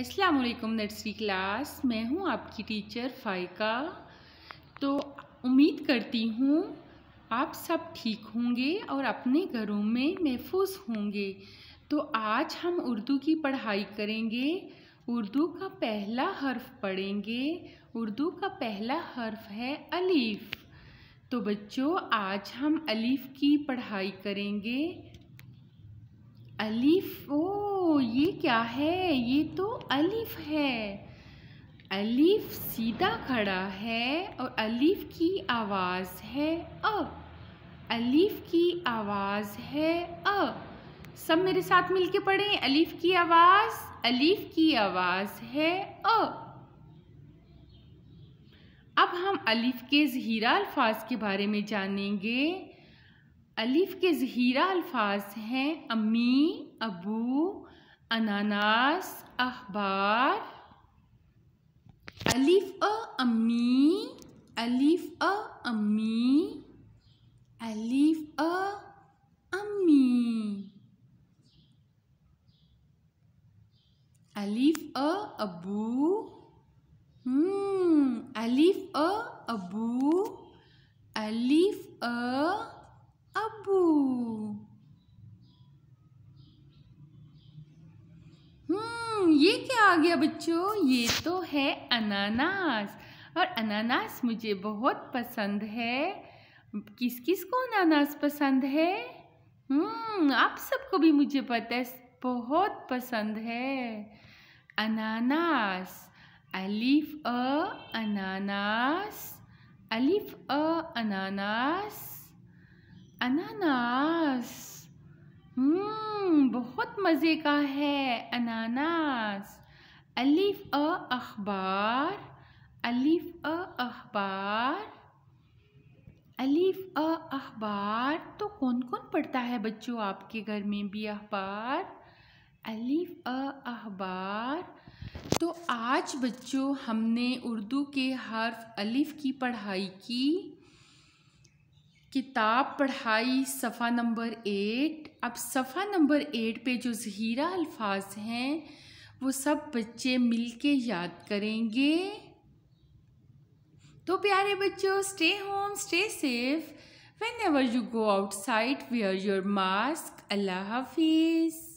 अस्सलाम वालेकुम nursery class मैं हूँ आपकी टीचर फ़ाइका तो उम्मीद करती हूँ आप सब ठीक होंगे और अपने घरों में महफूज होंगे तो आज हम उर्दू की पढ़ाई करेंगे उर्दू का पहला हर्फ पढ़ेंगे उर्दू का पहला हर्फ है अलीफ़ तो बच्चों आज हम अलीफ़ की पढ़ाई करेंगे अलीफ ओ ये क्या है ये तो अलीफ है अलीफ सीधा खड़ा है और अलीफ की आवाज़ है अ अलीफ की आवाज़ है अ सब मेरे साथ मिलके पढ़ें अलीफ की आवाज़ अलीफ की आवाज़ है अ अब हम अलीफ के ज़हीरा अल्फाज के बारे में जानेंगे अलिफ के ज़हीरा अल्फाज हैं अम्मी अबू अनानास अखबार अलिफ अ अम्मी अलिफ अ अम्मी अलिफ अ अम्मी अलिफ अ अबू हम्म, अलिफ अ अबू अलिफ अ आ गया बच्चों ये तो है अनानास और अनानास मुझे बहुत पसंद है किस किस को अनानास पसंद है हम्म आप सबको भी मुझे पता है बहुत पसंद है अनानास अलीफ अ अनानास अलीफ अ अनानास अनानास हम्म बहुत मज़े का है अनानास अलीफ़ अ अखबार अलीफ अ अखबार अलीफ अ अखबार तो कौन कौन पढ़ता है बच्चों आपके घर में भी अखबार अलीफ अ अखबार तो आज बच्चों हमने उर्दू के हर्फ अलीफ़ की पढ़ाई की किताब पढ़ाई सफ़ा नंबर एट अब सफ़ा नंबर एट पे जो ज़हीरा अल्फाज हैं वो सब बच्चे मिलके याद करेंगे तो प्यारे बच्चों stay home stay safe whenever you go outside wear your mask अल्लाह हाफिज़